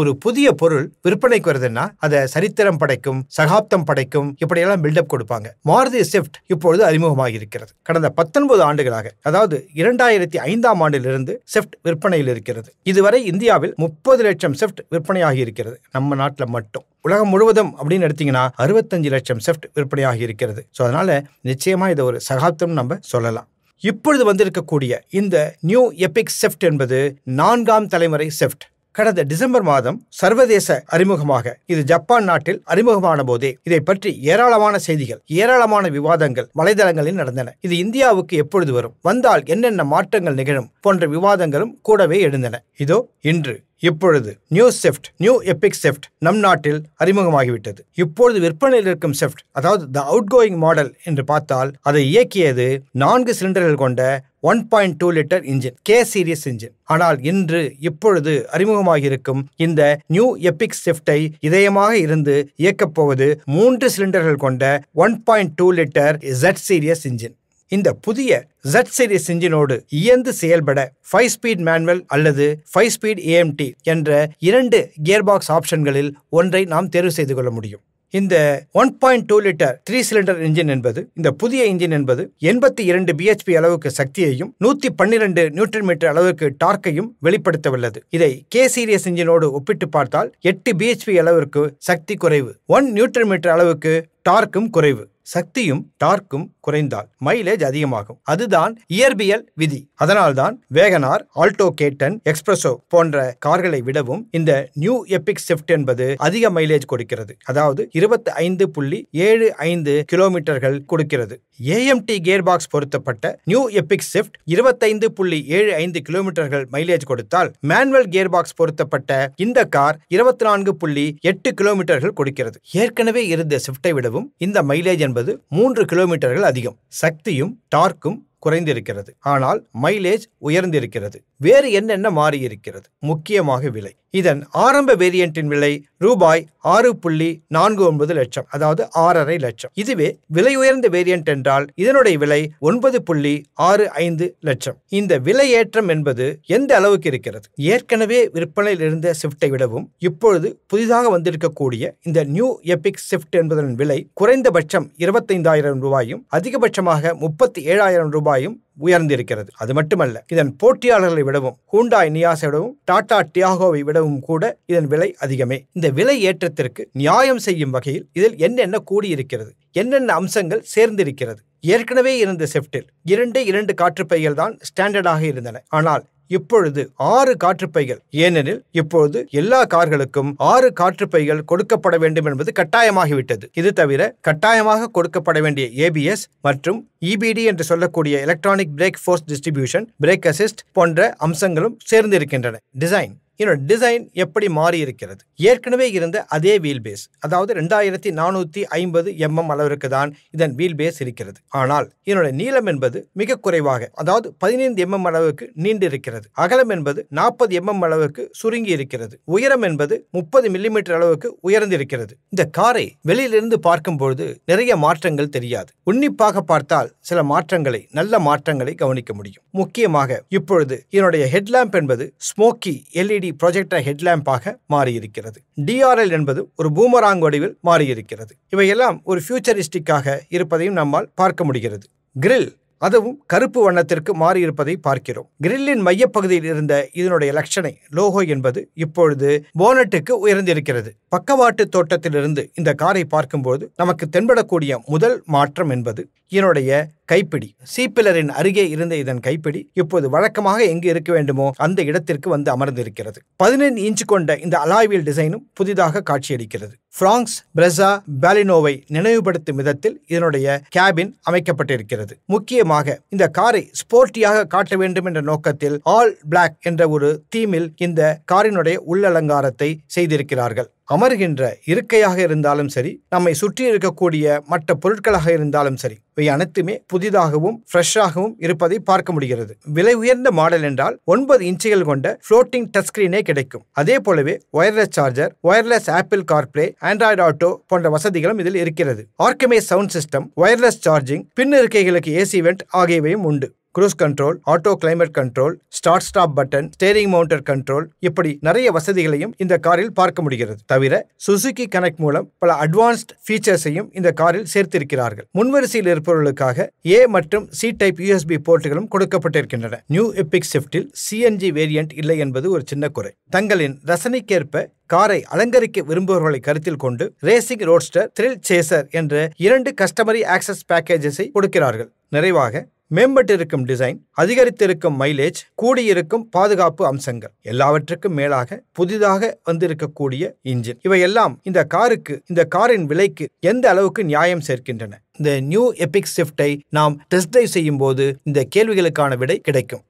ஒரு புதிய பொருள் விற்பனைக்கு வருதுன்னா அதை சரித்திரம் படைக்கும் சகாப்தம் படைக்கும் இப்படியெல்லாம் பில்டப் கொடுப்பாங்க மாருதி ஸ்விஃப்ட் இப்பொழுது அறிமுகமாக இருக்கிறது கடந்த பத்தொன்பது ஆண்டுகளாக அதாவது இரண்டாயிரத்தி ஐந்தாம் ஆண்டிலிருந்து ஸ்விஃப்ட் விற்பனையில் இருக்கிறது இதுவரை இந்தியாவில் முப்பது லட்சம் ஸ்விஃப்ட் விற்பனையாகி இருக்கிறது நம்ம நாட்டில் மட்டும் உலகம் முழுவதும் அப்படின்னு எடுத்தீங்கன்னா அறுபத்தஞ்சு லட்சம் ஸ்விஃப்ட் விற்பனையாக இருக்கிறது ஸோ அதனால நிச்சயமா இதை ஒரு சகாப்தம் நம்ம சொல்லலாம் இப்பொழுது வந்திருக்கக்கூடிய இந்த நியூ எபிக் செஃப்ட் என்பது நான்காம் தலைமுறை செஃப்ட் கடந்த டிசம்பர் மாதம் சர்வதேச அறிமுகமாக இது ஜப்பான் நாட்டில் அறிமுகமான போதே இதை பற்றி ஏராளமான செய்திகள் ஏராளமான விவாதங்கள் வலைதளங்களில் நடந்தன இது இந்தியாவுக்கு எப்பொழுது வரும் வந்தால் என்னென்ன மாற்றங்கள் நிகழும் போன்ற விவாதங்களும் கூடவே எழுந்தன இதோ இன்று இப்பொழுது new Swift new epic Swift நம் நாட்டில் அறிமுகமாகிவிட்டது இப்பொழுது விற்பனையில் இருக்கும் செஃப்ட் அதாவது த அவுட் கோயிங் மாடல் என்று பார்த்தால் அதை இயக்கியது நான்கு சிலிண்டர்கள் கொண்ட one point two litre engine K series engine ஆனால் இன்று இப்பொழுது அறிமுகமாகியிருக்கும் இந்த நியூ எபிக் ஸ்விஃப்டை இதயமாக இருந்து இயக்கப்போவது மூன்று சிலிண்டர்கள் கொண்ட one point two litre Z series engine இந்த புதிய ஜெட் சீரிஸ் இன்ஜினோடு இயந்து செயல்பட ஃபைவ் ஸ்பீட் மேனுவல் அல்லது ஃபைவ் ஸ்பீட் ஏஎம்டி என்ற இரண்டு கியர்பாக்ஸ் ஆப்ஷன்களில் ஒன்றை நாம் தேர்வு செய்து கொள்ள முடியும் இந்த one point two litre three cylinder engine என்பது இந்த புதிய இன்ஜின் என்பது எண்பத்தி இரண்டு பிஹெச்பி அளவுக்கு சக்தியையும் நூத்தி பன்னிரண்டு நியூட்ரன் மீட்டர் அளவுக்கு டார்க்கையும் வெளிப்படுத்தவுள்ளது இதை கே சீரியஸ் இன்ஜினோடு ஒப்பிட்டு பார்த்தால் எட்டு பிஹெச்பி அளவிற்கு சக்தி குறைவு ஒன் நியூட்ரன் மீட்டர் அளவுக்கு டார்க்கும் குறைவு சக்தியும் டார்க்கும் குறைந்தால் மைலேஜ் அதிகமாகும் அதுதான் இயற்பியல் விதி அதனால்தான் வேகனார் ஆல்டோ கேட்டன் எக்ஸ்பிரஸோ போன்ற கார்களை விடவும் இந்த நியூ எபிக் ஸ்விஃப்ட் என்பது அதிக மைலேஜ் கொடுக்கிறது அதாவது இருபத்தி ஐந்து புள்ளி ஏழு ஐந்து கிலோமீட்டர்கள் கொடுக்கிறது ஏஎம்டி கியர் பாக்ஸ் பொருத்தப்பட்ட நியூ எபிக் ஸ்விஃப்ட் இருபத்தைந்து புள்ளி ஏழு ஐந்து கிலோமீட்டர்கள் மைலேஜ் கொடுத்தால் மேனுவல் கியர் பாக்ஸ் பொருத்தப்பட்ட இந்த கார் இருபத்தி நான்கு புள்ளி எட்டு கிலோமீட்டர்கள் கொடுக்கிறது ஏற்கனவே இருந்த ஸ்விஃப்டை விடவும் இந்த மைலேஜ் என்பது மூன்று கிலோமீட்டர்கள் அதிகம் சக்தியும் டார்க்கும் குறைந்திருக்கிறது ஆனால் மைலேஜ் உயர்ந்திருக்கிறது வேறு என்னென்ன மாறியிருக்கிறது முக்கியமாக விலை இதன் ஆரம்ப வேரியண்டின் விலை ரூபாய் ஆறு புள்ளி நான்கு ஒன்பது லட்சம் அதாவது ஆறரை லட்சம் இதுவே விலை உயர்ந்த வேரியண்ட் என்றால் இதனுடைய விலை ஒன்பது புள்ளி ஆறு ஐந்து லட்சம் இந்த விலை ஏற்றம் என்பது எந்த அளவுக்கு இருக்கிறது ஏற்கனவே விற்பனையில் இருந்த ஸ்விஃப்டை விடவும் இப்பொழுது புதிதாக வந்திருக்கக்கூடிய இந்த நியூ எபிக் ஸ்விஃப்ட் என்பதன் விலை குறைந்தபட்சம் இருபத்தைந்தாயிரம் ரூபாயும் அதிகபட்சமாக முப்பத்தி ஏழாயிரம் ரூபாய் ரூபாயும் உயர்ந்திருக்கிறது அது மட்டுமல்ல இதன் போட்டியாளர்களை விடவும் ஹூண்டாய் நியாசை விடவும் டாடா டியாகோவை விடவும் கூட இதன் விலை அதிகமே இந்த விலை ஏற்றத்திற்கு நியாயம் செய்யும் வகையில் இதில் என்னென்ன கூடியிருக்கிறது என்னென்ன அம்சங்கள் சேர்ந்திருக்கிறது ஏற்கனவே இருந்த செப்டில் இரண்டு இரண்டு காற்றுப்பைகள் தான் ஸ்டாண்டர்டாக இருந்தன ஆனால் இப்பொழுது ஆறு காற்றுப்பைகள் ஏனெனில் இப்பொழுது எல்லா கார்களுக்கும் ஆறு காற்றுப்பைகள் கொடுக்கப்பட வேண்டும் என்பது கட்டாயமாகிவிட்டது இது தவிர கட்டாயமாக கொடுக்கப்பட வேண்டிய ஏபிஎஸ் மற்றும் இபிடி e என்று சொல்லக்கூடிய electronic brake force distribution brake assist போன்ற அம்சங்களும் சேர்ந்திருக்கின்றன டிசைன் இன்னொரு டிசைன் எப்படி மாறி இருக்கிறது ஏற்கனவே இருந்த அதே வீல் பேஸ் அதாவது ரெண்டாயிரத்தி நானூற்றி ஐம்பது எம்எம் அளவிற்கு தான் இதன் வீல் பேஸ் இருக்கிறது ஆனால் இதனுடைய நீளம் என்பது மிக குறைவாக அதாவது பதினைந்து எம்எம் அளவுக்கு நீண்டு இருக்கிறது அகலம் என்பது நாற்பது எம்எம் அளவுக்கு சுருங்கி இருக்கிறது உயரம் என்பது முப்பது மில்லிமீட்டர் அளவுக்கு உயர்ந்திருக்கிறது இந்த காரை வெளியிலிருந்து பார்க்கும்பொழுது நிறைய மாற்றங்கள் தெரியாது உன்னிப்பாக பார்த்தால் சில மாற்றங்களை நல்ல மாற்றங்களை கவனிக்க முடியும் முக்கியமாக இப்பொழுது இதனுடைய ஹெட்லாம்ப் என்பது ஸ்மோக்கி எல்இடி எல்இடி ப்ரொஜெக்டர் ஹெட்லாம்பாக மாறியிருக்கிறது டிஆர்எல் என்பது ஒரு பூமராங் வடிவில் மாறியிருக்கிறது இவையெல்லாம் ஒரு ஃபியூச்சரிஸ்டிக்காக இருப்பதையும் நம்மால் பார்க்க முடிகிறது கிரில் அதுவும் கருப்பு வண்ணத்திற்கு மாறியிருப்பதை பார்க்கிறோம் கிரில்லின் மையப்பகுதியில் இருந்த இதனுடைய லட்சணை லோகோ என்பது இப்பொழுது போனட்டுக்கு உயர்ந்திருக்கிறது பக்கவாட்டு தோட்டத்திலிருந்து இந்த காரை பார்க்கும்போது நமக்கு தென்படக்கூடிய முதல் மாற்றம் என்பது என்னுடைய கைப்பிடி சீப்பிலரின் அருகே இருந்த இதன் கைப்பிடி இப்போது வழக்கமாக எங்கு இருக்க வேண்டுமோ அந்த இடத்திற்கு வந்து அமர்ந்திருக்கிறது பதினெண்டு இன்ச்சு கொண்ட இந்த அலாய்வியல் டிசைனும் புதிதாக காட்சியளிக்கிறது பிராங்ஸ் பிரசா பாலினோவை நினைவுபடுத்தும் விதத்தில் இதனுடைய கேபின் அமைக்கப்பட்டிருக்கிறது முக்கியமாக இந்த காரை ஸ்போர்ட்டியாக காட்ட வேண்டும் என்ற நோக்கத்தில் ஆல் பிளாக் என்ற ஒரு தீமில் இந்த காரினுடைய உள்ளலங்காரத்தை செய்திருக்கிறார்கள் அமர்கின்ற இருக்கையாக இருந்தாலும் சரி நம்மை சுற்றி இருக்கக்கூடிய மற்ற பொருட்களாக இருந்தாலும் சரி இவை அனைத்துமே புதிதாகவும் ஃப்ரெஷ்ஷாகவும் இருப்பதை பார்க்க முடிகிறது விலை உயர்ந்த மாடல் என்றால் ஒன்பது இன்ச்சுகள் கொண்ட ஃப்ளோட்டிங் டச் ஸ்கிரீனே கிடைக்கும் அதே போலவே wireless charger wireless Apple CarPlay Android Auto போன்ற வசதிகளும் இதில் இருக்கிறது Arkamys sound system wireless charging பின் இருக்கைகளுக்கு ஏசி வெண்ட் ஆகியவையும் உண்டு cruise control auto climate control start stop button steering mounted control இப்படி நிறைய வசதிகளையும் இந்த காரில் பார்க்க முடிகிறது தவிர சுசுகி கனெக்ட் மூலம் பல அட்வான்ஸ்ட் ஃபீச்சர்ஸையும் இந்த காரில் சேர்த்திருக்கிறார்கள் முன்வரிசையில் இருப்பவர்களுக்காக ஏ மற்றும் சி டைப் யூஎஸ்பி போர்ட்டுகளும் கொடுக்கப்பட்டிருக்கின்றன நியூ எபிக் ஸ்விஃப்டில் சிஎன்ஜி வேரியன்ட் இல்லை என்பது ஒரு சின்ன குறை தங்களின் ரசனைக்கேற்ப காரை அலங்கரிக்க விரும்புபவர்களை கருத்தில் கொண்டு ரேசிங் ரோட்ஸ்டர் த்ரில் சேசர் என்ற இரண்டு கஸ்டமரி ஆக்சஸ் பேக்கேஜஸை கொடுக்கிறார்கள் நிறைவாக மேம்பட்டிருக்கும் டிசைன் அதிகரித்திருக்கும் மைலேஜ் கூடியிருக்கும் பாதுகாப்பு அம்சங்கள் எல்லாவற்றுக்கும் மேலாக புதிதாக வந்திருக்கக்கூடிய இன்ஜின் இவையெல்லாம் இந்த காருக்கு இந்த காரின் விலைக்கு எந்த அளவுக்கு நியாயம் சேர்க்கின்றன இந்த நியூ எபிக் ஸ்விஃப்டை நாம் டெஸ்ட் டிரைவ் செய்யும் போது இந்த கேள்விகளுக்கான விடை கிடைக்கும்